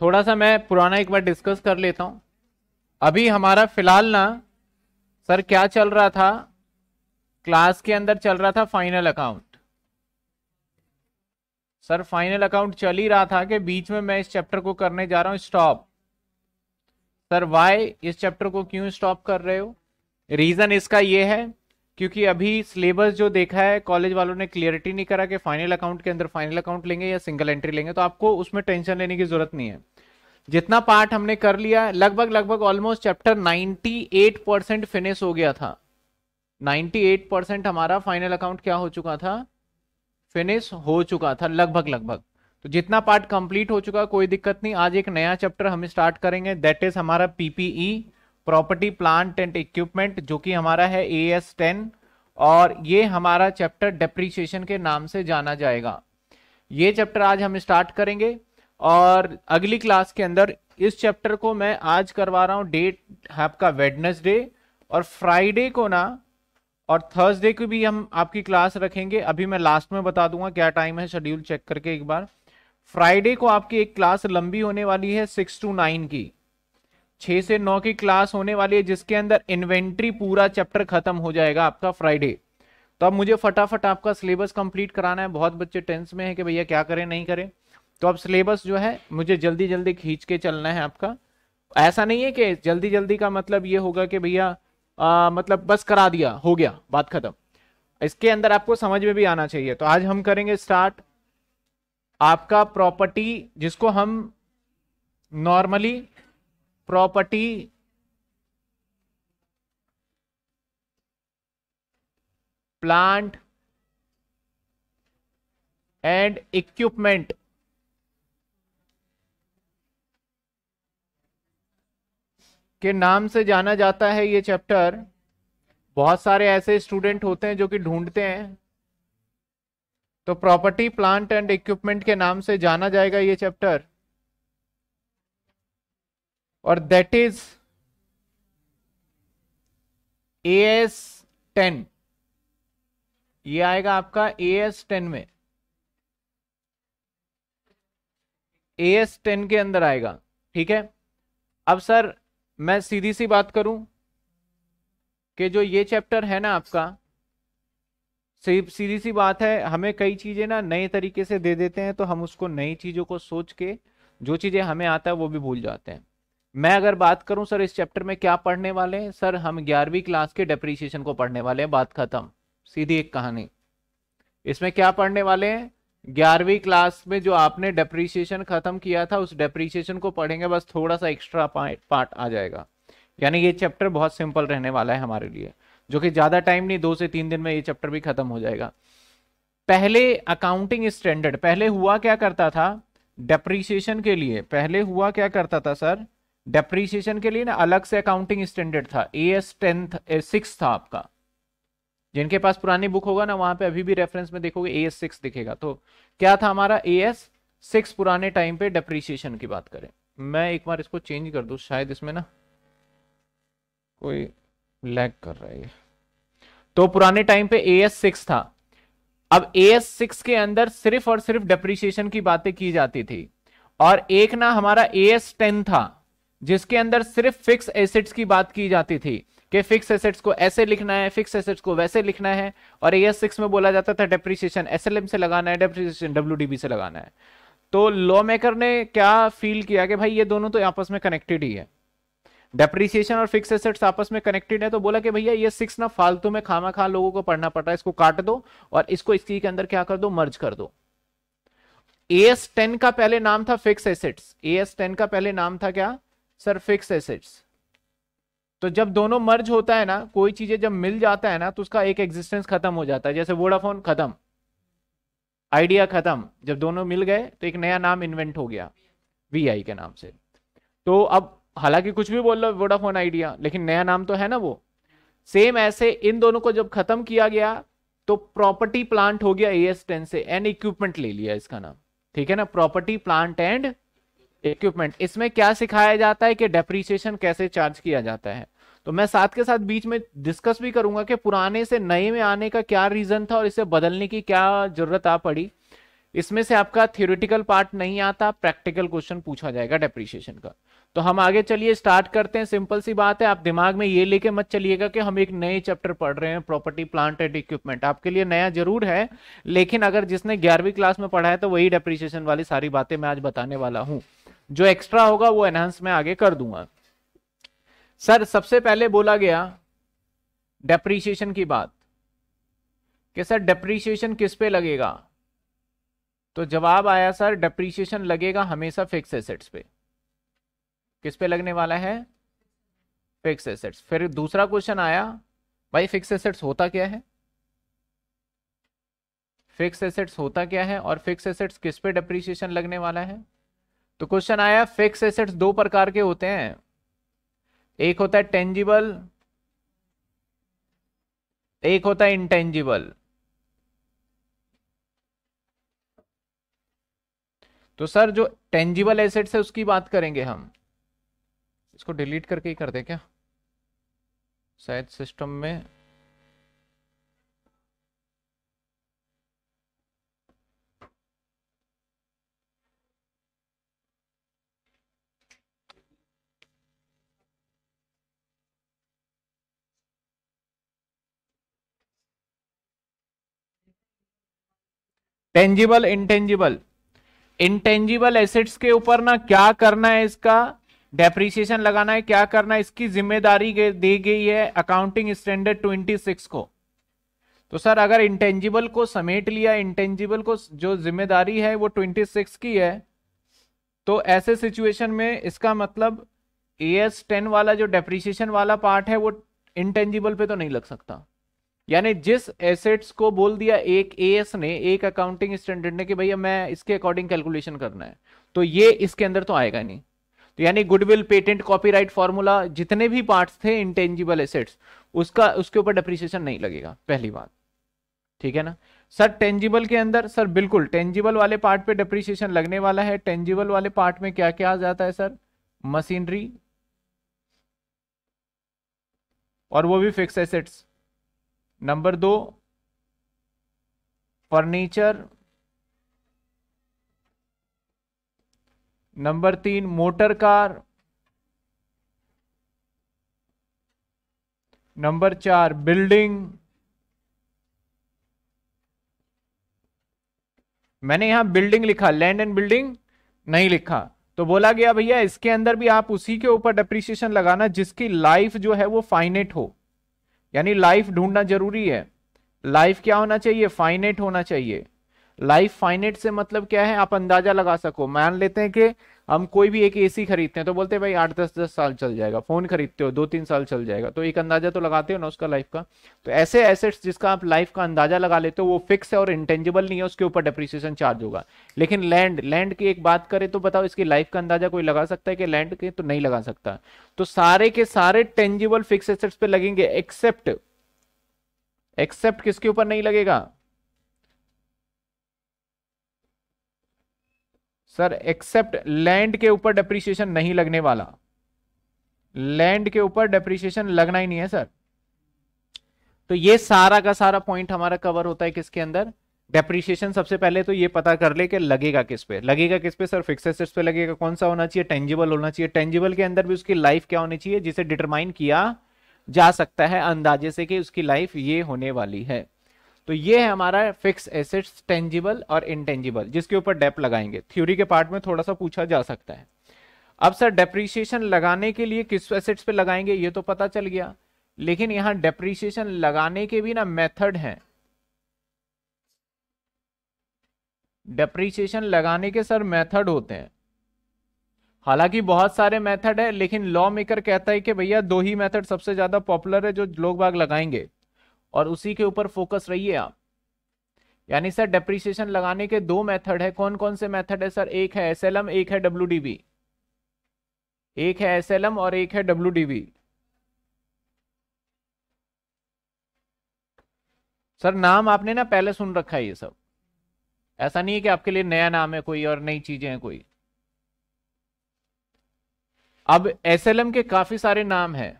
थोड़ा सा मैं पुराना एक बार डिस्कस कर लेता हूँ अभी हमारा फिलहाल ना सर क्या चल रहा था क्लास के अंदर चल रहा था final account sir final account चल ही रहा था कि बीच में मैं इस चैप्टर को करने जा रहा हूँ स्टॉप सर वाई इस चैप्टर को क्यों स्टॉप कर रहे हो रीजन इसका ये है क्योंकि अभी सिलेबस जो देखा है कॉलेज वालों ने क्लियरिटी नहीं करा कि फाइनल अकाउंट के अंदर फाइनल अकाउंट लेंगे या सिंगल एंट्री लेंगे तो आपको उसमें टेंशन लेने की जरूरत नहीं है जितना पार्ट हमने कर लिया लगभग लगभग ऑलमोस्ट चैप्टर 98 परसेंट फिनिश हो गया था 98 परसेंट हमारा फाइनल अकाउंट क्या हो चुका था फिनिश हो चुका था लगभग लगभग तो जितना पार्ट कंप्लीट हो चुका कोई दिक्कत नहीं आज एक नया चैप्टर हम स्टार्ट करेंगे दैट इज हमारा PPE property plant and equipment जो कि हमारा है ए एस टेन और ये हमारा चैप्टर डेप्रीशिएशन के नाम से जाना जाएगा ये चैप्टर आज हम स्टार्ट करेंगे और अगली क्लास के अंदर इस चैप्टर को मैं आज करवा रहा हूँ डेट आपका वेडनेसडे और फ्राइडे को ना और थर्सडे को भी हम आपकी क्लास रखेंगे अभी मैं लास्ट में बता दूंगा क्या टाइम है शेड्यूल चेक करके एक बार फ्राइडे को आपकी एक क्लास लंबी होने वाली है सिक्स टू नाइन की छह से नौ की क्लास होने वाली है जिसके अंदर इन्वेंट्री पूरा चैप्टर खत्म हो जाएगा आपका फ्राइडे तो अब मुझे फटाफट आपका सिलेबस कंप्लीट कराना है बहुत बच्चे टेंस में है कि भैया क्या करें नहीं करें तो अब सिलेबस जो है मुझे जल्दी जल्दी खींच के चलना है आपका ऐसा नहीं है कि जल्दी जल्दी का मतलब ये होगा कि भैया मतलब बस करा दिया हो गया बात खत्म इसके अंदर आपको समझ में भी आना चाहिए तो आज हम करेंगे स्टार्ट आपका प्रॉपर्टी जिसको हम normally property plant and equipment के नाम से जाना जाता है ये चैप्टर बहुत सारे ऐसे स्टूडेंट होते हैं जो कि ढूंढते हैं तो प्रॉपर्टी प्लांट एंड इक्विपमेंट के नाम से जाना जाएगा ये चैप्टर और that is A S ten ये आएगा आपका ए एस टेन में ए एस टेन के अंदर आएगा ठीक है अब सर मैं सीधी सी बात करूं कि जो ये चैप्टर है ना आपका सीधी सी बात है हमें कई चीज़ें ना नए तरीके से दे देते हैं तो हम उसको नई चीज़ों को सोच के जो चीज़ें हमें आता है वो भी भूल जाते हैं मैं अगर बात करूं सर इस चैप्टर में क्या पढ़ने वाले हैं सर हम ग्यारहवीं क्लास के डेप्रीशिएशन को पढ़ने वाले हैं बात खत्म सीधी एक कहानी इसमें क्या पढ़ने वाले हैं ग्यारहवीं क्लास में जो आपने डेप्रीशिएशन खत्म किया था उस डेप्रीशिएशन को पढ़ेंगे बस थोड़ा सा एक्स्ट्रा पार्ट आ जाएगा यानी ये चैप्टर बहुत सिंपल रहने वाला है हमारे लिए जो कि ज़्यादा टाइम नहीं दो से तीन दिन में ये चैप्टर भी खत्म हो जाएगा पहले अकाउंटिंग स्टैंडर्ड पहले हुआ क्या करता था डेप्रीशिएशन के लिए पहले हुआ क्या करता था सर डेप्रीसिएशन के लिए ना अलग से अकाउंटिंग स्टैंडर्ड था ए एस टेंथ सिक्स था आपका जिनके पास पुरानी बुक होगा ना वहां पे अभी भी रेफरेंस में देखोगे ए एस सिक्स दिखेगा तो क्या था हमारा ए एस सिक्स पुराने टाइम पे डेप्रीसिएशन की बात करें मैं एक बार इसको चेंज कर दू शायद इसमें ना कोई लैग कर रहा है तो पुराने टाइम पे ए एस सिक्स था अब ए एस सिक्स के अंदर सिर्फ और सिर्फ डेप्रीसिएशन की बातें की जाती थी और एक ना हमारा ए एस टेन था जिसके अंदर सिर्फ फिक्स एसेट्स की बात की जाती थी कि फिक्स एसेट्स को ऐसे लिखना है फिक्स एसेट्स को वैसे लिखना है और ए सिक्स में बोला जाता था डेप्रीसिएशन एस से लगाना है डेप्रिसिएशन डब्ल्यू से लगाना है तो लॉ मेकर ने क्या फील किया कि भाई ये दोनों तो आपस में कनेक्टेड ही है डेप्रिसिएशन और फिक्स एसेट्स आपस में कनेक्टेड है तो बोला कि भैया ये सिक्स ना फालतू में खामा खा लोगों को पढ़ना पड़ रहा है इसको काट दो और इसको इसकी के अंदर क्या कर दो मर्ज कर दो एस टेन का पहले नाम था फिक्स एसेट्स एस टेन का पहले नाम था क्या सर फिक्स एसेट्स तो जब दोनों मर्ज होता है ना कोई चीजें जब मिल जाता है ना तो उसका एक एग्जिस्टेंस खत्म हो जाता है जैसे वोडाफोन खत्म आइडिया खत्म जब दोनों मिल गए तो एक नया नाम इन्वेंट हो गया वी के नाम से तो अब हालांकि कुछ भी बोल लो वोडाफोन आइडिया लेकिन नया नाम तो है ना वो सेम ऐसे इन दोनों को जब खत्म किया गया तो प्रॉपर्टी प्लांट हो गया ए एस टेन से एंड इक्विपमेंट ले लिया इसका नाम ठीक है ना प्रॉपर्टी प्लांट एंड इक्विपमेंट इसमें क्या सिखाया जाता है कि डेप्रीसिएशन कैसे चार्ज किया जाता है तो मैं साथ के साथ बीच में डिस्कस भी करूंगा कि पुराने से नए में आने का क्या रीजन था और इसे बदलने की क्या जरूरत आ पड़ी इसमें से आपका थियोरिटिकल पार्ट नहीं आता प्रैक्टिकल क्वेश्चन पूछा जाएगा डेप्रीशिएशन का तो हम आगे चलिए स्टार्ट करते हैं सिंपल सी बात है आप दिमाग में ये लेके मत चलिएगा कि हम एक नए चैप्टर पढ़ रहे हैं प्रॉपर्टी प्लांट एंड इक्विपमेंट आपके लिए नया जरूर है लेकिन अगर जिसने ग्यारहवीं क्लास में पढ़ा है तो वही डेप्रिसिएशन वाली सारी बातें मैं आज बताने वाला हूँ जो एक्स्ट्रा होगा वो एनहांस में आगे कर दूंगा सर सबसे पहले बोला गया डेप्रीशिएशन की बात कि सर डेप्रीशिएशन किस पे लगेगा तो जवाब आया सर डेप्रीशिएशन लगेगा हमेशा फिक्स एसेट्स पे किस पे लगने वाला है फिक्स एसेट्स फिर दूसरा क्वेश्चन आया भाई फिक्स एसेट्स होता क्या है फिक्स एसेट्स होता क्या है और फिक्स एसेट्स किस पे डेप्रीशिएशन लगने वाला है तो क्वेश्चन आया फिक्स एसेट्स दो प्रकार के होते हैं एक होता है टेंजिबल एक होता है इंटेंजिबल तो सर जो टेंजिबल एसेट्स है उसकी बात करेंगे हम इसको डिलीट करके ही कर दे क्या शायद सिस्टम में टेंजिबल इंटेंजिबल इंटेंजिबल एसेट्स के ऊपर ना क्या करना है इसका डेप्रीसिएशन लगाना है क्या करना है इसकी जिम्मेदारी दी गई है अकाउंटिंग स्टैंडर्ड 26 को तो सर अगर इंटेंजिबल को समेट लिया इंटेंजिबल को जो जिम्मेदारी है वो 26 की है तो ऐसे सिचुएशन में इसका मतलब ए एस टेन वाला जो डेप्रीसिएशन वाला पार्ट है वो इंटेंजिबल पे तो नहीं लग सकता यानी जिस एसेट्स को बोल दिया एक एएस ने एक अकाउंटिंग स्टैंडर्ड ने कि भैया मैं इसके अकॉर्डिंग कैलकुलेशन करना है तो ये इसके अंदर तो आएगा नहीं तो यानी गुडविल पेटेंट कॉपीराइट फॉर्मूला जितने भी पार्ट्स थे इंटेंजिबल एसेट्स उसका उसके ऊपर डिप्रिसिएशन नहीं लगेगा पहली बात ठीक है ना सर टेंजिबल के अंदर सर बिल्कुल टेंजिबल वाले पार्ट पे डिप्रिसिएशन लगने वाला है टेंजिबल वाले पार्ट में क्या क्या आ जाता है सर मशीनरी और वो भी फिक्स एसेट्स नंबर दो फर्नीचर नंबर तीन मोटर कार नंबर चार बिल्डिंग मैंने यहां बिल्डिंग लिखा लैंड एंड बिल्डिंग नहीं लिखा तो बोला गया भैया इसके अंदर भी आप उसी के ऊपर डिप्रिसिएशन लगाना जिसकी लाइफ जो है वो फाइनेट हो यानी लाइफ ढूंढना जरूरी है लाइफ क्या होना चाहिए फाइनेट होना चाहिए लाइफ फाइनेट से मतलब क्या है आप अंदाजा लगा सको मान लेते हैं कि हम कोई भी एक एसी खरीदते हैं तो बोलते हैं भाई आठ दस दस साल चल जाएगा फोन खरीदते हो दो तीन साल चल जाएगा तो एक अंदाजा तो लगाते हो ना उसका लाइफ का तो ऐसे एसेट्स जिसका आप लाइफ का अंदाजा लगा लेते हो वो फिक्स है और इंटेंजिबल नहीं है उसके ऊपर डिप्रिसिएशन चार्ज होगा लेकिन लैंड लैंड की एक बात करें तो बताओ इसकी लाइफ का अंदाजा कोई लगा सकता है कि लैंड के तो नहीं लगा सकता तो सारे के सारे टेंजिबल फिक्स एसेट्स पे लगेंगे एक्सेप्ट एक्सेप्ट किसके ऊपर नहीं लगेगा सर एक्सेप्ट लैंड के ऊपर डेप्रिसिएशन नहीं लगने वाला लैंड के ऊपर डेप्रिसिएशन लगना ही नहीं है सर तो ये सारा का सारा पॉइंट हमारा कवर होता है किसके अंदर डेप्रिसिएशन सबसे पहले तो ये पता कर ले कि लगेगा किस पे लगेगा किस पे सर फिक्स एसेट्स पे लगेगा कौन सा होना चाहिए टेंजिबल होना चाहिए टेंजिबल के अंदर भी उसकी लाइफ क्या होनी चाहिए जिसे डिटरमाइन किया जा सकता है अंदाजे से कि उसकी लाइफ ये होने वाली है तो ये है हमारा फिक्स एसेट्स टेंजिबल और इनटेंजिबल जिसके ऊपर डेप लगाएंगे थ्योरी के पार्ट में थोड़ा सा पूछा जा सकता है अब सर डेप्रीशिएशन लगाने के लिए किस एसेट्स पे लगाएंगे ये तो पता चल गया लेकिन यहाँ डेप्रीशिएशन लगाने के भी ना मेथड हैं डेप्रीशिएशन लगाने के सर मेथड होते हैं हालांकि बहुत सारे मेथड है लेकिन लॉ मेकर कहता है कि भैया दो ही मेथड सबसे ज्यादा पॉपुलर है जो लोग बाग लगाएंगे और उसी के ऊपर फोकस रहिए आप यानी सर डेप्रिसिएशन लगाने के दो मेथड है कौन कौन से मेथड है सर एक है एसएलएम एक है डब्ल्यू एक है एसएलएम और एक है डब्ल्यू सर नाम आपने ना पहले सुन रखा है ये सब ऐसा नहीं है कि आपके लिए नया नाम है कोई और नई चीजें हैं कोई अब एसएलएम के काफी सारे नाम हैं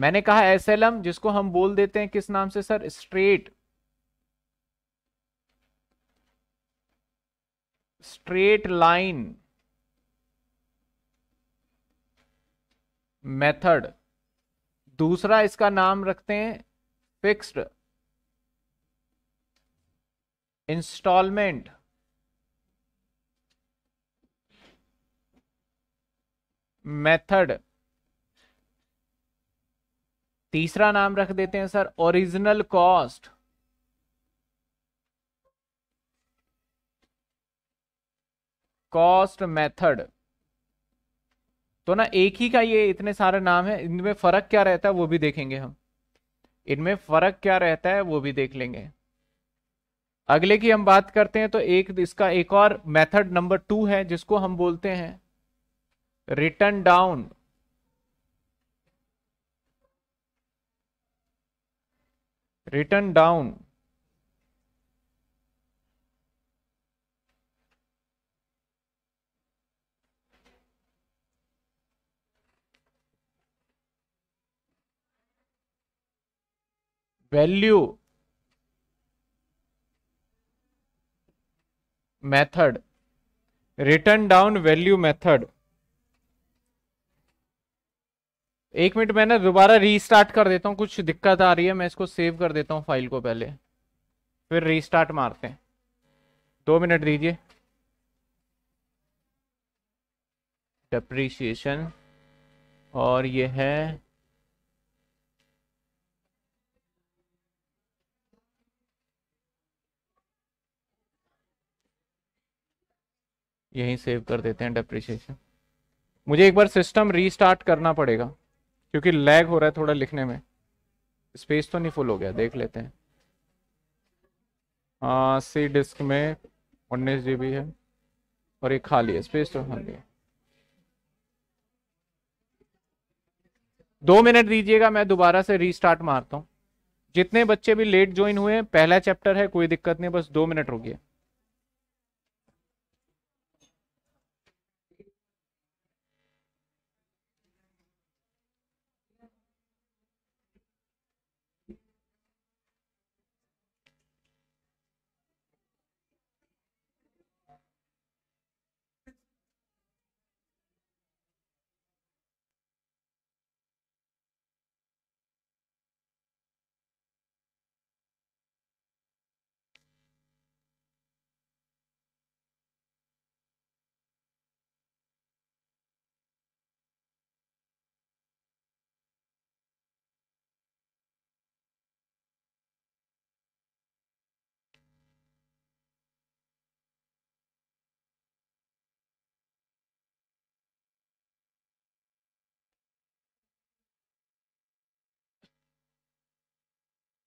मैंने कहा एस जिसको हम बोल देते हैं किस नाम से sir straight straight line method दूसरा इसका नाम रखते हैं फिक्स्ड इंस्टॉलमेंट मेथड तीसरा नाम रख देते हैं sir original cost cost method तो ना एक ही का ये इतने सारे नाम है इनमें फर्क क्या रहता है वो भी देखेंगे हम इनमें फर्क क्या रहता है वो भी देख लेंगे अगले की हम बात करते हैं तो एक इसका एक और मेथड नंबर टू है जिसको हम बोलते हैं written down written down value method written down value method एक मिनट मैं ना दोबारा रीस्टार्ट कर देता हूँ कुछ दिक्कत आ रही है मैं इसको सेव कर देता हूँ फाइल को पहले फिर रीस्टार्ट मारते हैं दो मिनट दीजिए डिप्रिसिएशन और ये है यहीं सेव कर देते हैं डिप्रिसिएशन मुझे एक बार सिस्टम रीस्टार्ट करना पड़ेगा क्योंकि लैग हो रहा है थोड़ा लिखने में स्पेस तो नहीं फुल हो गया देख लेते हैं हाँ सी डिस्क में उन्नीस जी है और ये खाली है स्पेस तो खाली है दो मिनट दीजिएगा मैं दोबारा से रीस्टार्ट मारता हूँ जितने बच्चे भी लेट ज्वाइन हुए हैं पहला चैप्टर है कोई दिक्कत नहीं बस दो मिनट गया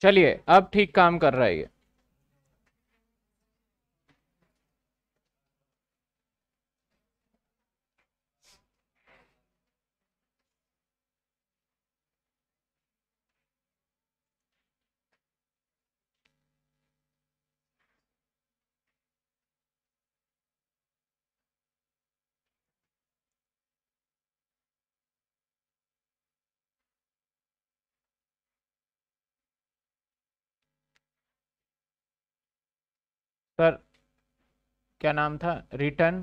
चलिए अब ठीक काम कर रहा है ये सर क्या नाम था रिटर्न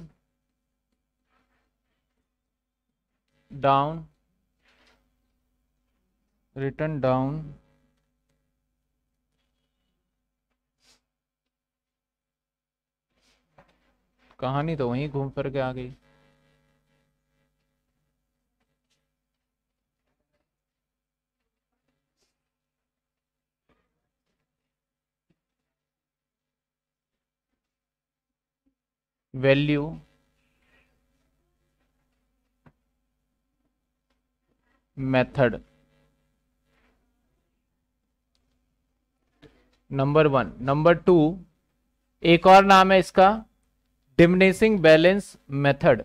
डाउन रिटर्न डाउन कहानी तो वहीं घूम फिर के आ गई value method number one number two एक और नाम है इसका diminishing balance method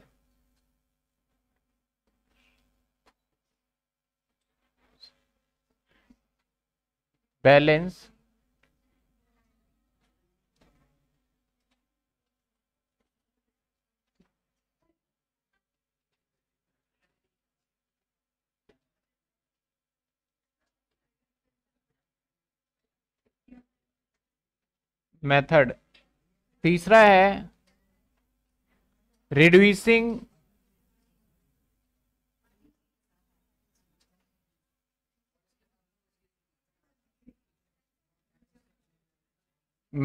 balance method तीसरा है reducing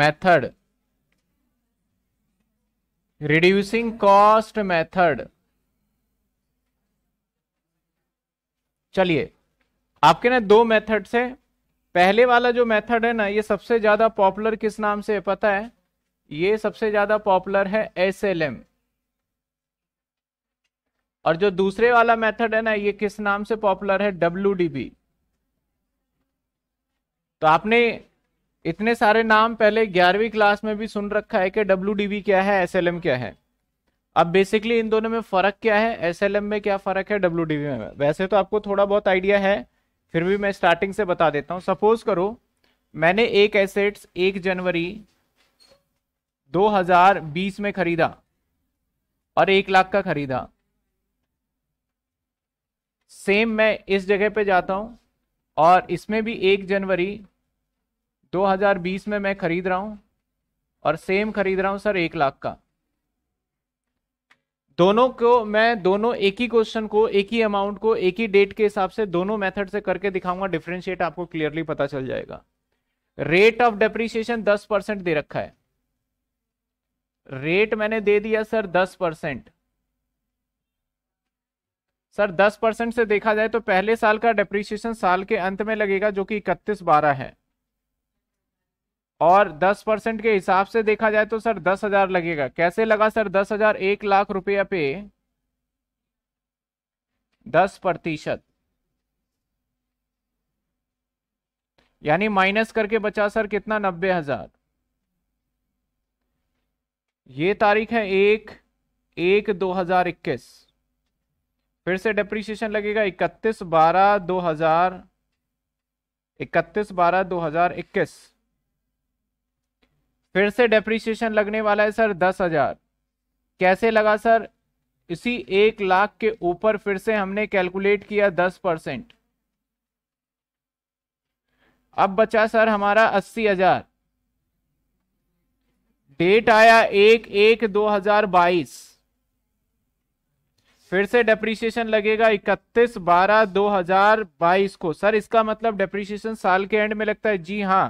method reducing cost method चलिए आपके ना दो मेथड्स हैं पहले वाला जो मेथड है ना ये सबसे ज़्यादा पॉपुलर किस नाम से है पता है ये सबसे ज़्यादा पॉपुलर है एम और जो दूसरे वाला मेथड है ना ये किस नाम से पॉपुलर है डब्ल्यू तो आपने इतने सारे नाम पहले ग्यारहवीं क्लास में भी सुन रखा है कि डब्ल्यू क्या है एम क्या है अब बेसिकली इन दोनों में फर्क क्या है एम में क्या फर्क है डब्ल्यू में वैसे तो आपको थोड़ा बहुत आइडिया है फिर भी मैं स्टार्टिंग से बता देता हूं सपोज करो मैंने एक एसेट्स एक जनवरी 2020 में खरीदा और एक लाख का खरीदा सेम मैं इस जगह पे जाता हूं और इसमें भी एक जनवरी 2020 में मैं खरीद रहा हूं और सेम खरीद रहा हूं सर एक लाख का दोनों को मैं दोनों एक ही क्वेश्चन को एक ही अमाउंट को एक ही डेट के हिसाब से दोनों मेथड से करके दिखाऊंगा डिफ्रेंशिएट आपको क्लियरली पता चल जाएगा रेट ऑफ डेप्रिसिएशन दस परसेंट दे रखा है रेट मैंने दे दिया सर दस परसेंट सर दस परसेंट से देखा जाए तो पहले साल का डेप्रिसिएशन साल के अंत में लगेगा जो कि इकतीस बारह है और 10 परसेंट के हिसाब से देखा जाए तो सर दस हजार लगेगा कैसे लगा सर दस हजार एक लाख रुपया पे दस प्रतिशत यानी माइनस करके बचा सर कितना नब्बे हजार ये तारीख है एक एक दो हजार इक्कीस फिर से डेप्रीशिएशन लगेगा इकतीस बारह दो हजार इकतीस बारह दो हजार इक्कीस फिर से डेप्रिसिएशन लगने वाला है सर दस हजार कैसे लगा सर इसी एक लाख के ऊपर फिर से हमने कैलकुलेट किया दस परसेंट अब बचा सर हमारा अस्सी हजार डेट आया एक एक दो हजार बाईस फिर से डेप्रिसिएशन लगेगा इकतीस बारह दो हजार बाईस को सर इसका मतलब डेप्रिसिएशन साल के एंड में लगता है जी हाँ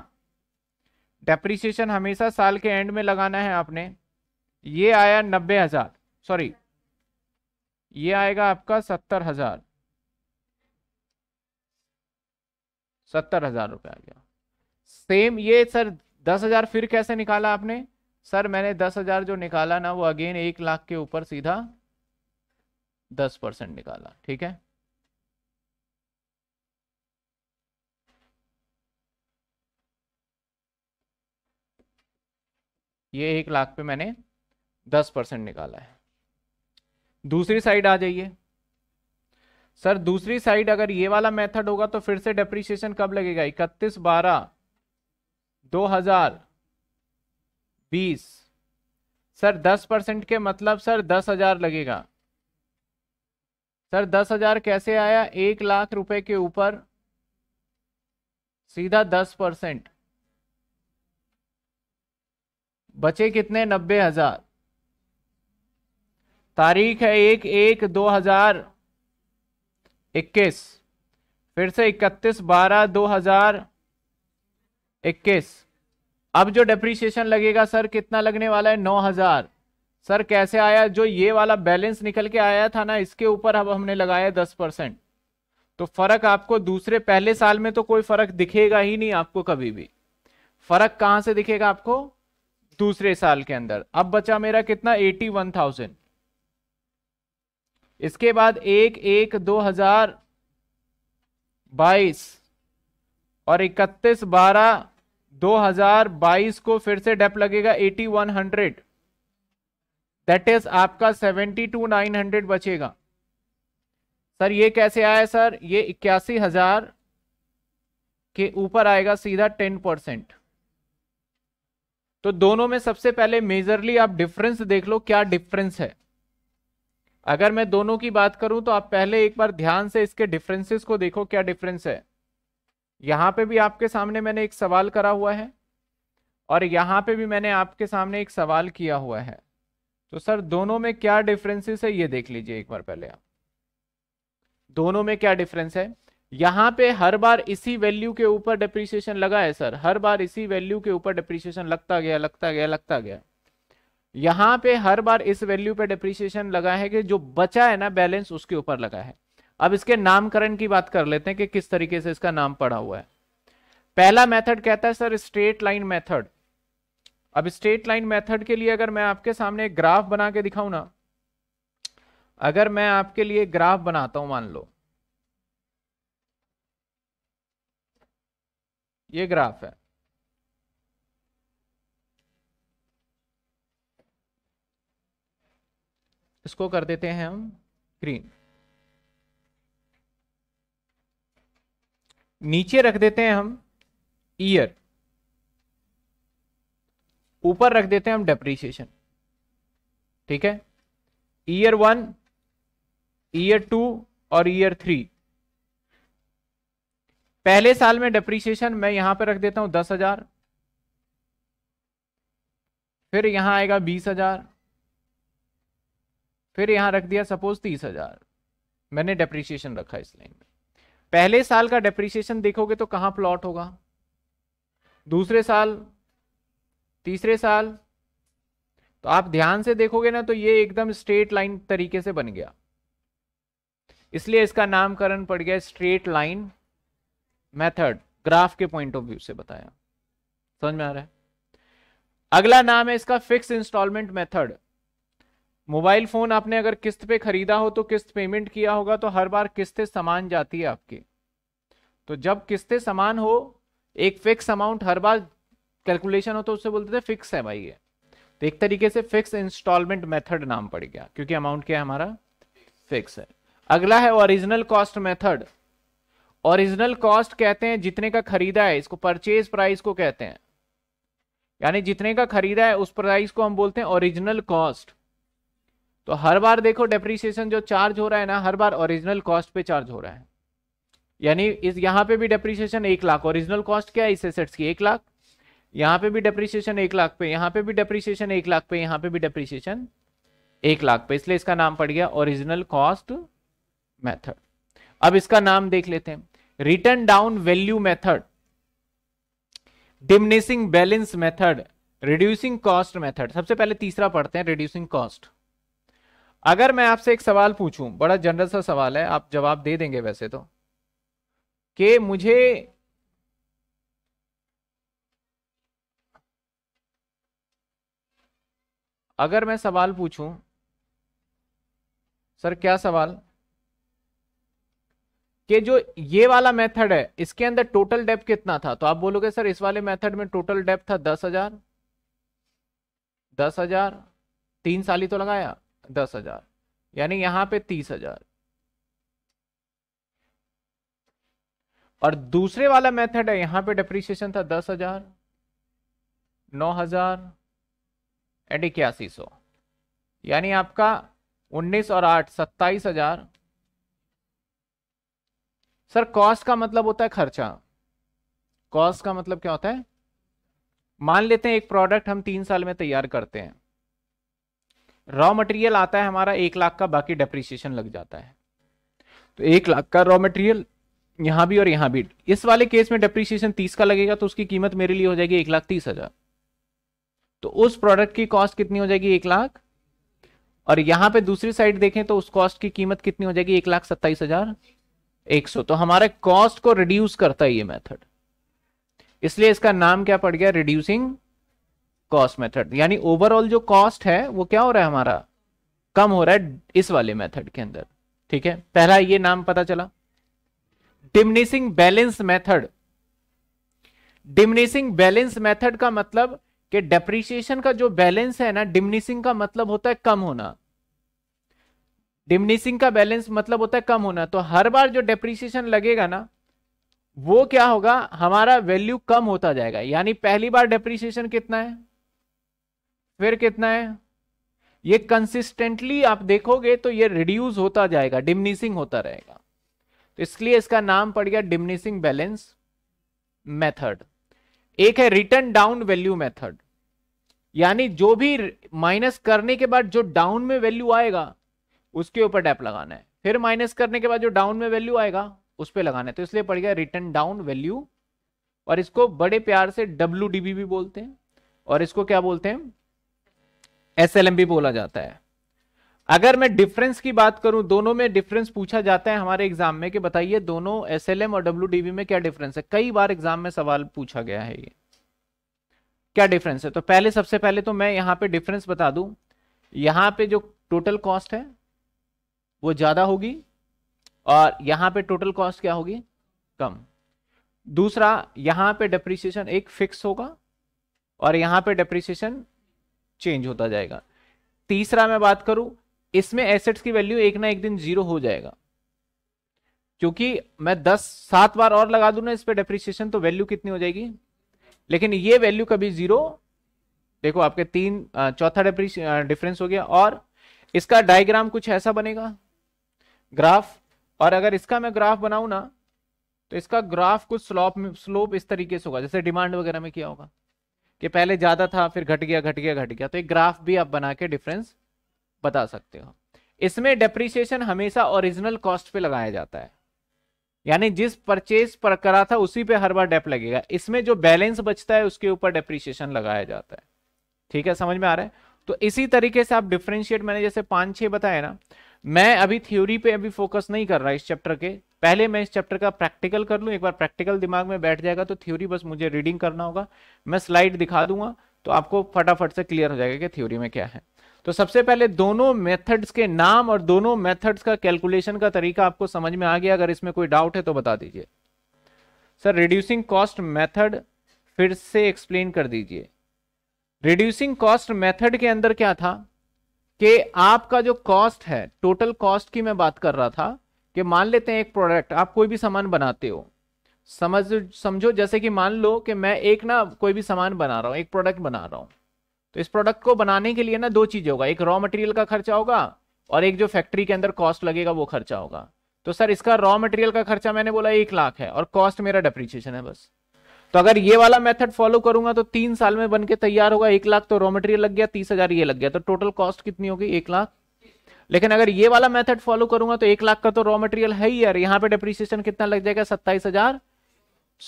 डेप्रिसिएशन हमेशा साल के एंड में लगाना है आपने ये आया नब्बे हजार सॉरी ये आएगा आपका सत्तर हजार सत्तर हजार रुपये आ गया सेम ये सर दस हजार फिर कैसे निकाला आपने सर मैंने दस हजार जो निकाला ना वो अगेन एक लाख के ऊपर सीधा दस परसेंट निकाला ठीक है ये एक लाख पे मैंने दस परसेंट निकाला है दूसरी साइड आ जाइए सर दूसरी साइड अगर ये वाला मेथड होगा तो फिर से डेप्रिसिएशन कब लगेगा इकतीस बारह दो हजार बीस सर दस परसेंट के मतलब सर दस हजार लगेगा सर दस हजार कैसे आया एक लाख रुपए के ऊपर सीधा दस परसेंट बचे कितने नब्बे हजार तारीख है एक एक दो हजार इक्कीस फिर से इकतीस बारह दो हजार इक्कीस अब जो डेप्रीशिएशन लगेगा सर कितना लगने वाला है नौ हजार सर कैसे आया जो ये वाला बैलेंस निकल के आया था ना इसके ऊपर अब हमने लगाया दस परसेंट तो फर्क आपको दूसरे पहले साल में तो कोई फर्क दिखेगा ही नहीं आपको कभी भी फर्क कहां से दिखेगा आपको दूसरे साल के अंदर अब बचा मेरा कितना एटी वन थाउजेंड इसके बाद एक एक दो हजार बाईस और इकतीस बारह दो हजार बाईस को फिर से डेप लगेगा eighty one hundred that is आपका सेवेंटी टू नाइन हंड्रेड बचेगा सर ये कैसे आया सर ये इक्यासी हजार के ऊपर आएगा सीधा टेन परसेंट तो दोनों में सबसे पहले मेजरली आप डिफरेंस देख लो क्या डिफरेंस है अगर मैं दोनों की बात करूं तो आप पहले एक बार ध्यान से इसके डिफरेंसेस को देखो क्या डिफरेंस है यहां पे भी आपके सामने मैंने एक सवाल करा हुआ है और यहां पे भी मैंने आपके सामने एक सवाल किया हुआ है तो सर दोनों में क्या डिफरेंसेस है ये देख लीजिए एक बार पहले आप दोनों में क्या डिफरेंस है यहां पे हर बार इसी वैल्यू के ऊपर डिप्रिसिएशन लगा है सर हर बार इसी वैल्यू के ऊपर डिप्रिसिएशन लगता गया लगता गया लगता गया यहां पे हर बार इस वैल्यू पे डिप्रिसिएशन लगा है कि जो बचा है ना बैलेंस उसके ऊपर लगा है अब इसके नामकरण की बात कर लेते हैं कि किस तरीके से इसका नाम पड़ा हुआ है पहला मेथड कहता है सर स्ट्रेट लाइन मेथड अब स्ट्रेट लाइन मेथड के लिए अगर मैं आपके सामने ग्राफ बना के दिखाऊं ना अगर मैं आपके लिए ग्राफ बनाता हूं मान लो ये ग्राफ है इसको कर देते हैं हम ग्रीन नीचे रख देते हैं हम ईयर ऊपर रख देते हैं हम डेप्रीसिएशन ठीक है ईयर वन ईयर टू और ईयर थ्री पहले साल में डेप्रीसिएशन मैं यहां पर रख देता हूं दस हजार फिर यहां आएगा बीस हजार फिर यहां रख दिया सपोज तीस हजार मैंने डेप्रीसिएशन रखा इस लाइन में पहले साल का डेप्रीसिएशन देखोगे तो कहां प्लॉट होगा दूसरे साल तीसरे साल तो आप ध्यान से देखोगे ना तो ये एकदम स्ट्रेट लाइन तरीके से बन गया इसलिए इसका नामकरण पड़ गया स्ट्रेट लाइन मेथड ग्राफ के पॉइंट ऑफ व्यू से बताया समझ में आ रहा है अगला नाम है इसका fix installment method mobile phone आपने अगर किस्त पे खरीदा हो तो किस्त पेमेंट किया होगा तो हर बार किस्तें समान जाती है आपके तो जब किस्तें समान हो एक फिक्स अमाउंट हर बार कैलकुलेशन हो तो उससे बोलते थे फिक्स है भाई है। तो एक तरीके से फिक्स इंस्टॉलमेंट मेथड नाम पड़ गया क्योंकि अमाउंट क्या है हमारा फिक्स है अगला है original cost method original cost कहते हैं जितने का खरीदा है इसको परचेज प्राइस को कहते हैं यानी जितने का खरीदा है उस प्राइस को हम बोलते हैं ओरिजिनल कॉस्ट तो हर बार देखो डेप्रीसिएशन जो चार्ज हो रहा है ना हर बार ओरिजिनल कॉस्ट पे चार्ज हो रहा है यानी इस यहां पे भी डेप्रीसिएशन एक लाख ओरिजिनल कॉस्ट क्या है इस एसेट्स की एक लाख यहां पे भी डेप्रीसिएशन एक लाख पे यहां पे भी डेप्रीसिएशन एक लाख पे यहां पे भी डेप्रीसिएशन एक लाख पे इसलिए इसका नाम पड़ गया ओरिजिनल कॉस्ट मेथड अब इसका नाम देख लेते हैं written down value method diminishing balance method reducing cost method सबसे पहले तीसरा पढ़ते हैं रिड्यूसिंग कॉस्ट अगर मैं आपसे एक सवाल पूछूं बड़ा जनरल सा सवाल है आप जवाब दे देंगे वैसे तो कि मुझे अगर मैं सवाल पूछूं सर क्या सवाल कि जो ये वाला मेथड है इसके अंदर टोटल डेप कितना था तो आप बोलोगे सर इस वाले मेथड में टोटल डेप था दस हजार दस हजार तीन साल ही तो लगाया दस हजार यानी यहां पे तीस हजार और दूसरे वाला मेथड है यहां पे डिप्रिसिएशन था दस हजार नौ हजार एंड इक्यासी सौ यानी आपका उन्नीस और आठ सत्ताईस हजार सर कॉस्ट का मतलब होता है खर्चा कॉस्ट का मतलब क्या होता है मान लेते हैं एक प्रोडक्ट हम तीन साल में तैयार करते हैं रॉ मटेरियल आता है हमारा एक लाख का बाकी डेप्रिसिएशन लग जाता है तो एक लाख का रॉ मटेरियल यहां भी और यहां भी इस वाले केस में डेप्रिसिएशन तीस का लगेगा तो उसकी कीमत मेरे लिए हो जाएगी एक लाख तीस हजार तो उस प्रोडक्ट की कॉस्ट कितनी हो जाएगी एक लाख और यहां पे दूसरी साइड देखें तो उस कॉस्ट की कीमत कितनी हो जाएगी एक लाख सत्ताईस हजार 100 तो हमारे कॉस्ट को रिड्यूस करता है ये मेथड इसलिए इसका नाम क्या पड़ गया रिड्यूसिंग कॉस्ट मेथड यानी ओवरऑल जो कॉस्ट है वो क्या हो रहा है हमारा कम हो रहा है इस वाले मेथड के अंदर ठीक है पहला ये नाम पता चला diminishing balance method diminishing balance method का मतलब कि डेप्रीशिएशन का जो बैलेंस है ना डिमिनिशिंग का मतलब होता है कम होना डिमिनिशिंग का बैलेंस मतलब होता है कम होना तो हर बार जो डेप्रिसिएशन लगेगा ना वो क्या होगा हमारा वैल्यू कम होता जाएगा यानी पहली बार डेप्रिसिएशन कितना है फिर कितना है ये कंसिस्टेंटली आप देखोगे तो ये रिड्यूस होता जाएगा डिमिनिशिंग होता रहेगा तो इसलिए इसका नाम पड़ गया डिमिनिशिंग बैलेंस मेथड एक है रिटर्न डाउन वैल्यू मेथड यानी जो भी माइनस करने के बाद जो डाउन में वैल्यू आएगा उसके ऊपर डेप लगाना है फिर माइनस करने के बाद जो डाउन में वैल्यू आएगा उस पर लगाना है तो इसलिए पड़ गया रिटर्न डाउन वैल्यू और इसको बड़े प्यार से डब्ल्यू भी बोलते हैं और इसको क्या बोलते हैं एस भी बोला जाता है अगर मैं डिफरेंस की बात करूं दोनों में डिफरेंस पूछा जाता है हमारे एग्जाम में कि बताइए दोनों एस और डब्ल्यू में क्या डिफरेंस है कई बार एग्जाम में सवाल पूछा गया है ये क्या डिफरेंस है तो पहले सबसे पहले तो मैं यहां पे डिफरेंस बता दूं यहां पे जो टोटल कॉस्ट है वो ज़्यादा होगी और यहाँ पे टोटल कॉस्ट क्या होगी कम दूसरा यहाँ पे डेप्रिसिएशन एक फिक्स होगा और यहाँ पे डेप्रिसिएशन चेंज होता जाएगा तीसरा मैं बात करूं इसमें एसेट्स की वैल्यू एक ना एक दिन जीरो हो जाएगा क्योंकि मैं दस सात बार और लगा दू ना इस पर डेप्रिसिएशन तो वैल्यू कितनी हो जाएगी लेकिन ये वैल्यू कभी जीरो देखो आपके तीन चौथा डिफरेंस हो गया और इसका डायग्राम कुछ ऐसा बनेगा ग्राफ और अगर इसका मैं ग्राफ बनाऊ ना तो इसका ग्राफ कुछ स्लोप में स्लोप इस तरीके से होगा जैसे डिमांड वगैरह में किया होगा कि पहले ज्यादा था फिर घट गया घट गया घट गया तो एक ग्राफ भी आप बना के डिफरेंस बता सकते हो इसमें डेप्रिसिएशन हमेशा ओरिजिनल कॉस्ट पे लगाया जाता है यानी जिस परचेज पर करा था उसी पे हर बार डेप लगेगा इसमें जो बैलेंस बचता है उसके ऊपर डेप्रिसिएशन लगाया जाता है ठीक है समझ में आ रहा है तो इसी तरीके से आप डिफ्रेंशिएट मैंने जैसे पांच छह बताया ना मैं अभी थ्योरी पे अभी फोकस नहीं कर रहा इस चैप्टर के पहले मैं इस चैप्टर का प्रैक्टिकल कर लूँ एक बार प्रैक्टिकल दिमाग में बैठ जाएगा तो थ्योरी बस मुझे रीडिंग करना होगा मैं स्लाइड दिखा दूंगा तो आपको फटाफट से क्लियर हो जाएगा कि थ्योरी में क्या है तो सबसे पहले दोनों मेथड्स के नाम और दोनों मेथड्स का कैलकुलेशन का तरीका आपको समझ में आ गया अगर इसमें कोई डाउट है तो बता दीजिए सर रिड्यूसिंग कॉस्ट मेथड फिर से एक्सप्लेन कर दीजिए रिड्यूसिंग कॉस्ट मेथड के अंदर क्या था कि आपका जो कॉस्ट है टोटल कॉस्ट की मैं बात कर रहा था कि मान लेते हैं एक प्रोडक्ट आप कोई भी सामान बनाते हो समझ समझो जैसे कि मान लो कि मैं एक ना कोई भी सामान बना रहा हूँ एक प्रोडक्ट बना रहा हूँ तो इस प्रोडक्ट को बनाने के लिए ना दो चीज़ होगा एक रॉ मटेरियल का खर्चा होगा और एक जो फैक्ट्री के अंदर कॉस्ट लगेगा वो खर्चा होगा तो सर इसका रॉ मटेरियल का खर्चा मैंने बोला एक लाख है और कॉस्ट मेरा डेप्रीशिएशन है बस तो अगर ये वाला मेथड फॉलो करूंगा तो तीन साल में बनके तैयार होगा एक लाख तो रॉ मटेरियल लग गया तीस हजार ये लग गया तो टोटल कॉस्ट कितनी होगी एक लाख लेकिन अगर ये वाला मेथड फॉलो करूंगा तो एक लाख का तो रॉ मटेरियल है ही यार यहाँ पे डिप्रिसिएशन कितना लग जाएगा सत्ताईस हजार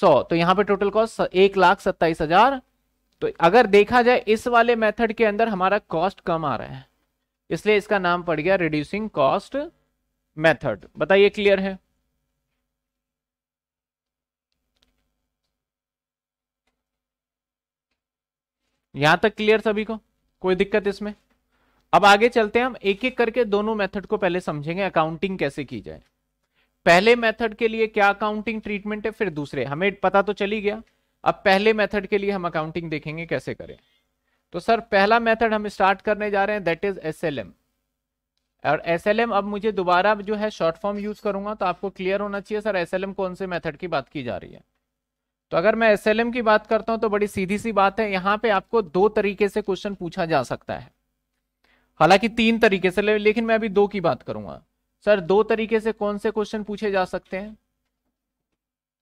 सौ तो यहाँ पे टोटल कॉस्ट एक लाख सत्ताईस हजार तो अगर देखा जाए इस वाले मेथड के अंदर हमारा कॉस्ट कम आ रहा है इसलिए इसका नाम पड़ गया रिड्यूसिंग कॉस्ट मेथड बताइए क्लियर है यहां तक क्लियर सभी को कोई दिक्कत इसमें अब आगे चलते हैं हम एक एक करके दोनों मेथड को पहले समझेंगे अकाउंटिंग कैसे की जाए पहले मेथड के लिए क्या अकाउंटिंग ट्रीटमेंट है फिर दूसरे हमें पता तो चली गया अब पहले मेथड के लिए हम अकाउंटिंग देखेंगे कैसे करें तो सर पहला मेथड हम स्टार्ट करने जा रहे हैं दैट इज एस और एस अब मुझे दोबारा जो है शॉर्ट फॉर्म यूज करूंगा तो आपको क्लियर होना चाहिए सर एस कौन से मेथड की बात की जा रही है तो अगर मैं एस की बात करता हूं तो बड़ी सीधी सी बात है यहां पे आपको दो तरीके से क्वेश्चन पूछा जा सकता है हालांकि तीन तरीके से ले, लेकिन मैं अभी दो की बात करूंगा सर दो तरीके से कौन से क्वेश्चन पूछे जा सकते हैं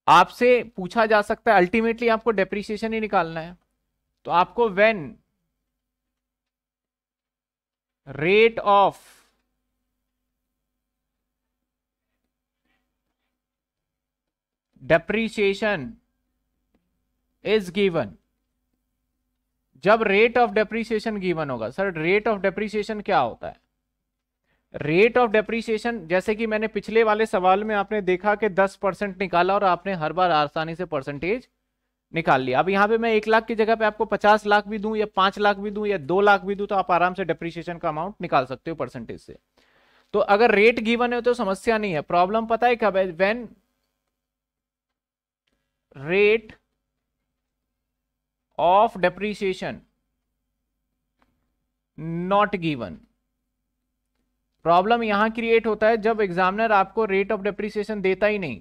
आपसे पूछा जा सकता है अल्टीमेटली आपको डेप्रिसिएशन ही निकालना है तो आपको when rate of depreciation is given जब रेट ऑफ डेप्रीसिएशन गिवन होगा सर रेट ऑफ डेप्रीसिएशन क्या होता है रेट ऑफ डेप्रीसिएशन जैसे कि मैंने पिछले वाले सवाल में आपने देखा कि 10 परसेंट निकाला और आपने हर बार आसानी से परसेंटेज निकाल लिया अब यहां पे मैं एक लाख की जगह पे आपको पचास लाख भी दूं या पांच लाख भी दूं या दो लाख भी दूं तो आप आराम से डेप्रीसिएशन का अमाउंट निकाल सकते हो परसेंटेज से तो अगर रेट गिवन है तो समस्या नहीं है प्रॉब्लम पता है कब है when rate of depreciation not given problem यहां क्रिएट होता है जब एग्जामिनर आपको रेट ऑफ डेप्रिसिएशन देता ही नहीं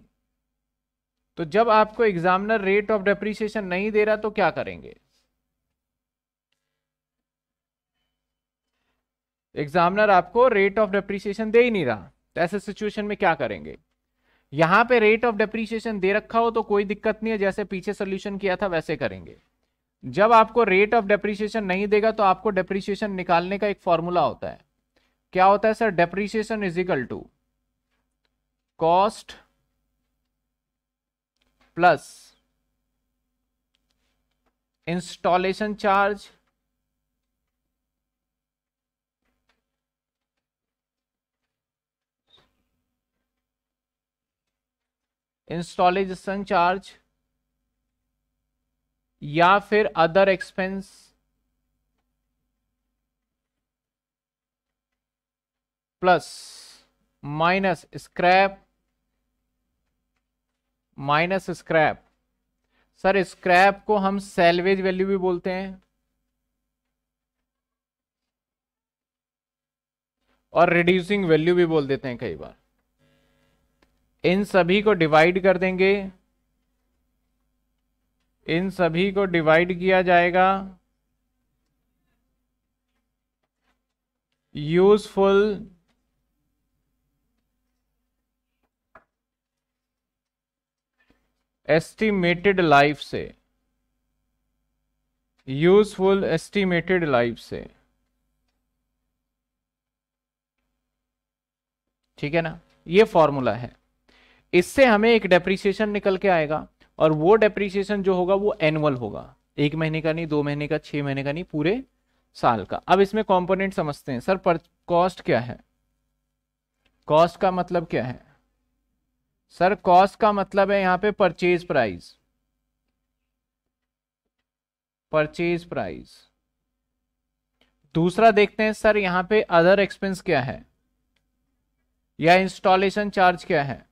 तो जब आपको एग्जामिनर रेट ऑफ डेप्रिसिएशन नहीं दे रहा तो क्या करेंगे एग्जामिनर आपको रेट ऑफ डेप्रिसिएशन दे ही नहीं रहा तो ऐसे सिचुएशन में क्या करेंगे यहां पे रेट ऑफ डेप्रिसिएशन दे रखा हो तो कोई दिक्कत नहीं है जैसे पीछे सोल्यूशन किया था वैसे करेंगे जब आपको रेट ऑफ डेप्रीशिएशन नहीं देगा तो आपको डेप्रिसिएशन निकालने का एक फॉर्मूला होता है क्या होता है sir depreciation is equal to cost plus installation charge installation charge या फिर other expense plus minus scrap minus scrap sir scrap को हम सेलवेज वैल्यू भी बोलते हैं और रिड्यूसिंग वैल्यू भी बोल देते हैं कई बार इन सभी को डिवाइड कर देंगे इन सभी को डिवाइड किया जाएगा यूजफुल एस्टिमेटेड लाइफ से यूजफुल एस्टिमेटेड लाइफ से ठीक है ना ये फॉर्मूला है इससे हमें एक डेप्रिसिएशन निकल के आएगा और वो डेप्रीसिएशन जो होगा वो एनुअल होगा एक महीने का नहीं दो महीने का छः महीने का नहीं पूरे साल का अब इसमें कंपोनेंट समझते हैं सर पर कॉस्ट क्या है कॉस्ट का मतलब क्या है सर कॉस्ट का मतलब है यहाँ पे परचेज प्राइस परचेज प्राइस दूसरा देखते हैं सर यहाँ पे अदर एक्सपेंस क्या है या इंस्टॉलेशन चार्ज क्या है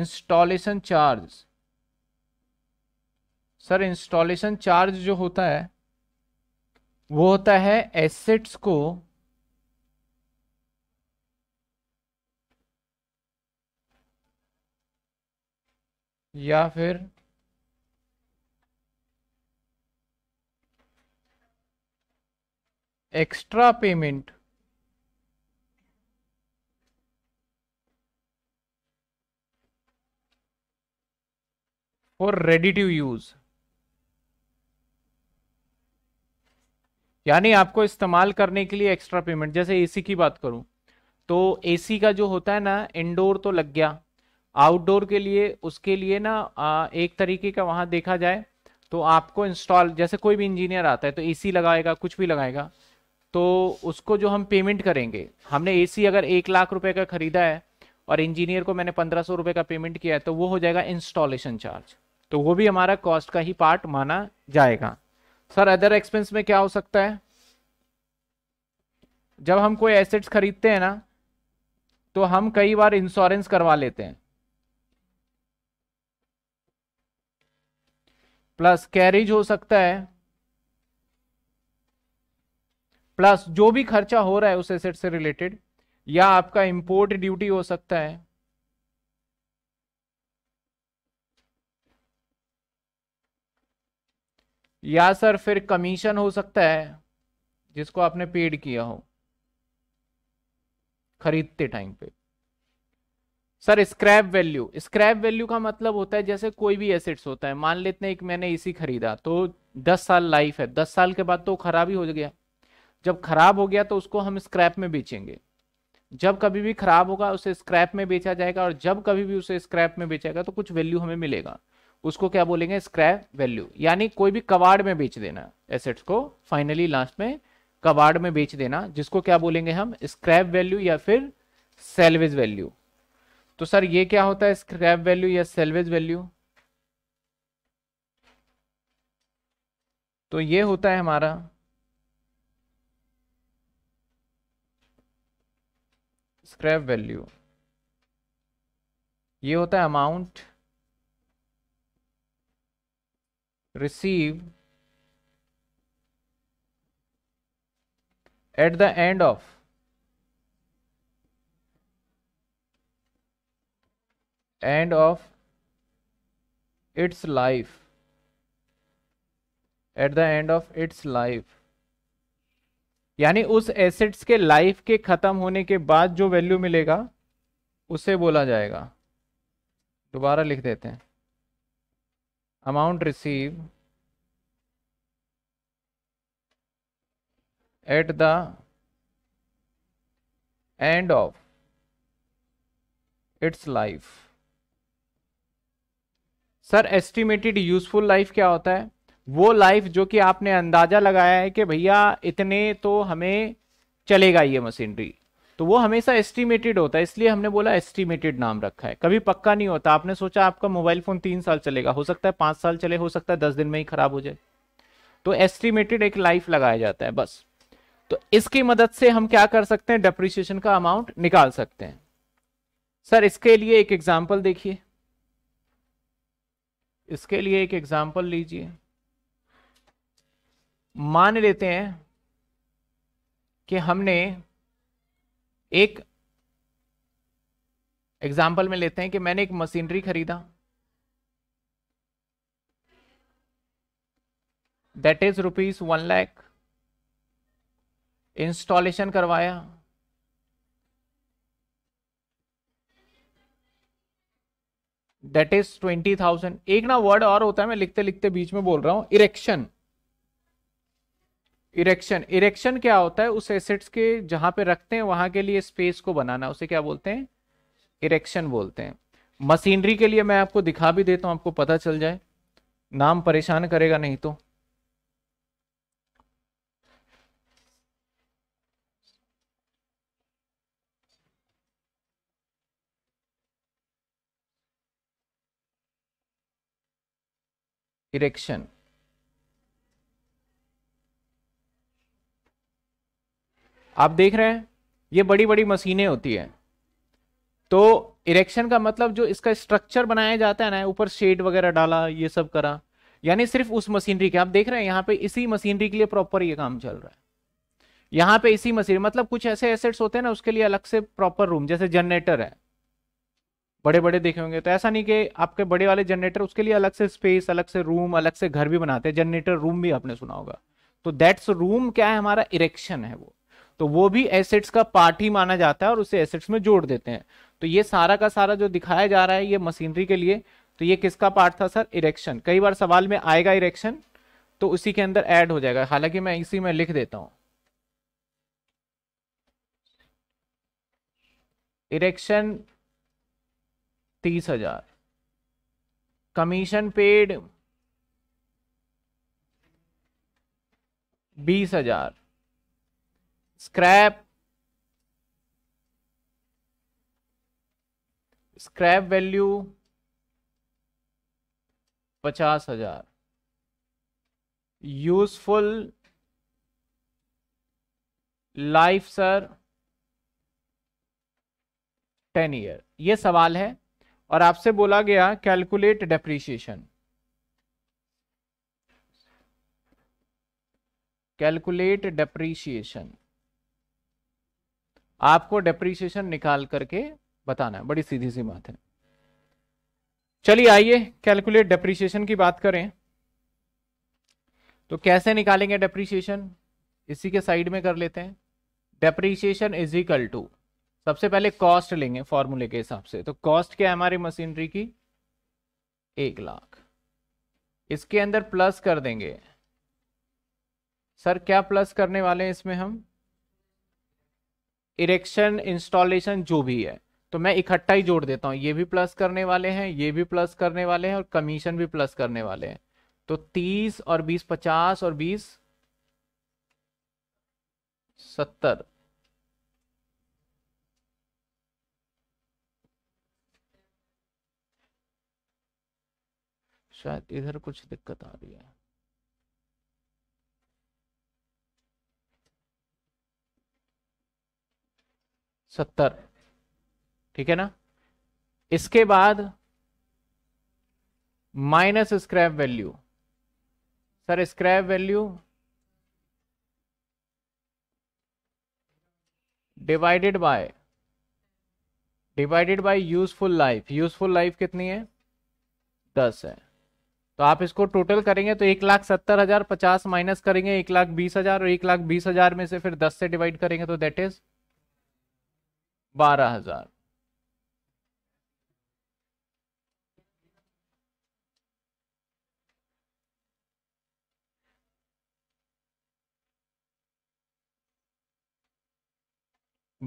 installation charge sir installation charge जो होता है वो होता है एसेट्स को या फिर extra payment for ready to use यानी आपको इस्तेमाल करने के लिए एक्स्ट्रा पेमेंट जैसे एसी की बात करूं तो एसी का जो होता है ना इंडोर तो लग गया आउटडोर के लिए उसके लिए ना एक तरीके का वहां देखा जाए तो आपको इंस्टॉल जैसे कोई भी इंजीनियर आता है तो एसी लगाएगा कुछ भी लगाएगा तो उसको जो हम पेमेंट करेंगे हमने एसी अगर एक लाख रुपए का खरीदा है और इंजीनियर को मैंने पंद्रह सौ रुपये का पेमेंट किया है तो वो हो जाएगा इंस्टॉलेशन चार्ज तो वो भी हमारा कॉस्ट का ही पार्ट माना जाएगा सर अदर एक्सपेंस में क्या हो सकता है जब हम कोई एसेट्स खरीदते हैं ना तो हम कई बार इंश्योरेंस करवा लेते हैं प्लस कैरेज हो सकता है प्लस जो भी खर्चा हो रहा है उस एसेट से रिलेटेड या आपका इंपोर्ट ड्यूटी हो सकता है या सर फिर कमीशन हो सकता है जिसको आपने पेड किया हो खरीदते टाइम पे sir scrap value scrap value का मतलब होता है जैसे कोई भी एसेट्स होता है मान लेते हैं एक मैंने इसी खरीदा तो 10 साल लाइफ है 10 साल के बाद तो खराब ही हो गया जब खराब हो गया तो उसको हम स्क्रैप में बेचेंगे जब कभी भी खराब होगा उसे स्क्रैप में बेचा जाएगा और जब कभी भी उसे स्क्रैप में बेचेगा तो कुछ वैल्यू हमें मिलेगा उसको क्या बोलेंगे स्क्रैप वैल्यू यानी कोई भी कबाड़ में बेच देना एसेट्स को फाइनली लास्ट में कबाड़ में बेच देना जिसको क्या बोलेंगे हम स्क्रैप वैल्यू या फिर सेल्वेज वैल्यू तो सर ये क्या होता है स्क्रैप वैल्यू या सेल्वेज वैल्यू तो ये होता है हमारा स्क्रैप वैल्यू ये होता है amount receive at the end of end of its life at the end of its life यानी उस एसेट्स के लाइफ के ख़त्म होने के बाद जो वैल्यू मिलेगा उसे बोला जाएगा दोबारा लिख देते हैं amount received at the end of its life sir estimated useful life क्या होता है वो लाइफ जो कि आपने अंदाजा लगाया है कि भैया इतने तो हमें चलेगा ये मशीनरी तो वो हमेशा एस्टिमेटेड होता है इसलिए हमने बोला एस्टिमेटेड नाम रखा है कभी पक्का नहीं होता आपने सोचा आपका मोबाइल फोन तीन साल चलेगा हो सकता है पांच साल चले हो सकता है दस दिन में ही खराब हो जाए तो एस्टिमेटेड एक लाइफ लगाया जाता है बस तो इसकी मदद से हम क्या कर सकते हैं डेप्रिसिएशन का अमाउंट निकाल सकते हैं सर इसके लिए एक एग्जाम्पल देखिए इसके लिए एक एग्जाम्पल लीजिए मान लेते हैं कि हमने एक एग्जाम्पल में लेते हैं कि मैंने एक मशीनरी खरीदा that is rupees one lakh installation करवाया दैट इज ट्वेंटी थाउजेंड एक ना वर्ड और होता है मैं लिखते लिखते बीच में बोल रहा हूं इरेक्शन इरेक्शन इरेक्शन क्या होता है उस एसेट्स के जहां पे रखते हैं वहां के लिए स्पेस को बनाना उसे क्या बोलते हैं इरेक्शन बोलते हैं मशीनरी के लिए मैं आपको दिखा भी देता हूं आपको पता चल जाए नाम परेशान करेगा नहीं तो इरेक्शन आप देख रहे हैं ये बड़ी बड़ी मशीनें होती है तो इरेक्शन का मतलब जो इसका स्ट्रक्चर बनाया जाता है ना ऊपर शेड वगैरह डाला ये सब करा यानी सिर्फ उस मशीनरी के आप देख रहे हैं यहाँ पे इसी मशीनरी के लिए प्रॉपर ये काम चल रहा है यहाँ पे इसी मशीन मतलब कुछ ऐसे एसेट्स होते हैं ना उसके लिए अलग से प्रॉपर रूम जैसे जनरेटर है बड़े बड़े देखे होंगे तो ऐसा नहीं कि आपके बड़े वाले जनरेटर उसके लिए अलग से स्पेस अलग से रूम अलग से घर भी बनाते हैं जनरेटर रूम भी आपने सुना होगा तो दैट्स रूम क्या है हमारा इरेक्शन है वो तो वो भी एसेट्स का पार्ट ही माना जाता है और उसे एसेट्स में जोड़ देते हैं तो ये सारा का सारा जो दिखाया जा रहा है ये मशीनरी के लिए तो ये किसका पार्ट था सर इरेक्शन कई बार सवाल में आएगा इरेक्शन तो उसी के अंदर ऐड हो जाएगा हालांकि मैं इसी में लिख देता हूं इरेक्शन तीस हजार कमीशन पेड बीस हजार स्क्रैप स्क्रैप वैल्यू पचास हजार useful life sir ten year ये सवाल है और आपसे बोला गया कैलकुलेट डेप्रीशिएशन कैलकुलेट डेप्रीशिएशन आपको डेप्रीसिएशन निकाल करके बताना है बड़ी सीधी सी बात है चलिए आइए कैलकुलेट डेप्रीसिएशन की बात करें तो कैसे निकालेंगे डेप्रीसिएशन इसी के साइड में कर लेते हैं डेप्रीसिएशन इज इक्वल टू सबसे पहले कॉस्ट लेंगे फॉर्मूले के हिसाब से तो कॉस्ट क्या है हमारी मशीनरी की एक लाख इसके अंदर प्लस कर देंगे सर क्या प्लस करने वाले हैं इसमें हम इरेक्शन इंस्टॉलेशन जो भी है तो मैं इकट्ठा ही जोड़ देता हूँ ये भी प्लस करने वाले हैं ये भी प्लस करने वाले हैं और कमीशन भी प्लस करने वाले हैं तो तीस और बीस पचास और बीस सत्तर शायद इधर कुछ दिक्कत आ रही है सत्तर ठीक है ना इसके बाद minus scrap value sir scrap value divided by divided by useful life useful life कितनी है दस है तो आप इसको टोटल करेंगे तो एक लाख सत्तर हजार पचास माइनस करेंगे एक लाख बीस हजार और एक लाख बीस हजार में से फिर दस से डिवाइड करेंगे तो दैट इज बारह हजार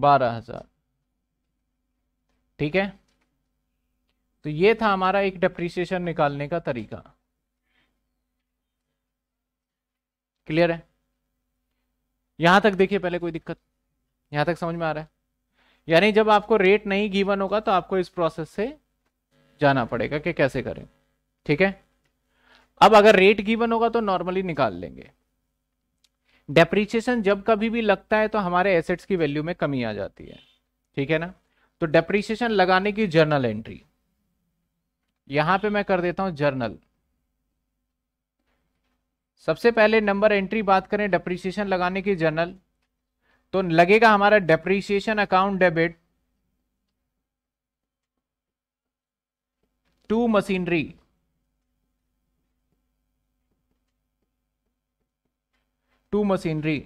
बारह हजार ठीक है तो ये था हमारा एक डिप्रिसिएशन निकालने का तरीका क्लियर है यहां तक देखिए पहले कोई दिक्कत यहां तक समझ में आ रहा है यानी जब आपको रेट नहीं गिवन होगा तो आपको इस प्रोसेस से जाना पड़ेगा कि कैसे करें ठीक है अब अगर रेट गिवन होगा तो नॉर्मली निकाल लेंगे डेप्रीशिएशन जब कभी भी लगता है तो हमारे एसेट्स की वैल्यू में कमी आ जाती है ठीक है ना तो डेप्रीशिएशन लगाने की जर्नल एंट्री यहां पे मैं कर देता हूं जर्नल सबसे पहले नंबर एंट्री बात करें डेप्रीशिएशन लगाने की जर्नल तो लगेगा हमारा depreciation account debit to machinery to machinery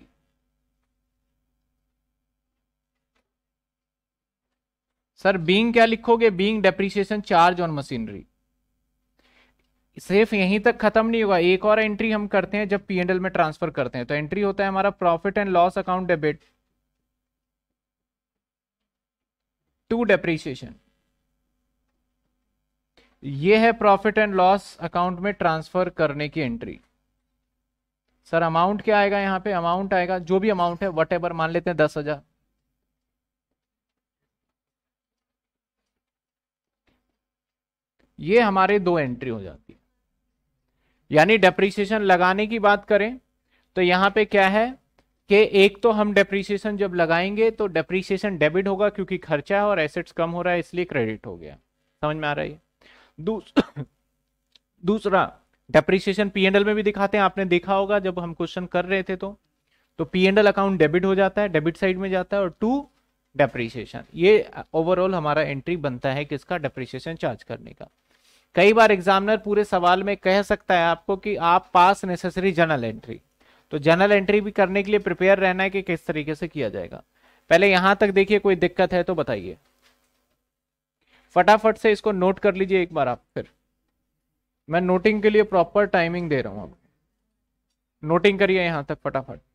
sir being क्या लिखोगे being depreciation charge on machinery सिर्फ यहीं तक खत्म नहीं हुआ एक और एंट्री हम करते हैं जब पीएनएल में ट्रांसफर करते हैं तो एंट्री होता है हमारा profit and loss account debit to depreciation ये है प्रॉफिट एंड लॉस अकाउंट में ट्रांसफर करने की एंट्री सर अमाउंट क्या आएगा यहां पे अमाउंट आएगा जो भी अमाउंट है वट एवर मान लेते हैं दस हजार ये हमारे दो एंट्री हो जाते यानी डेप्रीसिएशन लगाने की बात करें तो यहाँ पे क्या है कि एक तो हम डेप्रीसिएशन जब लगाएंगे तो डेप्रीसिएशन डेबिट होगा क्योंकि खर्चा है और एसेट्स कम हो रहा है इसलिए क्रेडिट हो गया समझ में आ रहा है दूस, दूसरा डेप्रीसिएशन पीएनएल में भी दिखाते हैं आपने देखा होगा जब हम क्वेश्चन कर रहे थे तो तो पीएनएल अकाउंट डेबिट हो जाता है डेबिट साइड में जाता है और टू डेप्रीसिएशन ये ओवरऑल हमारा एंट्री बनता है किसका डेप्रीसिएशन चार्ज करने का कई बार एग्जामिनर पूरे सवाल में कह सकता है आपको कि आप पास नेसेसरी जनरल एंट्री तो जनरल एंट्री भी करने के लिए प्रिपेयर रहना है कि किस तरीके से किया जाएगा पहले यहां तक देखिए कोई दिक्कत है तो बताइए फटाफट से इसको नोट कर लीजिए एक बार आप फिर मैं नोटिंग के लिए प्रॉपर टाइमिंग दे रहा हूं आपको नोटिंग करिए यहां तक फटाफट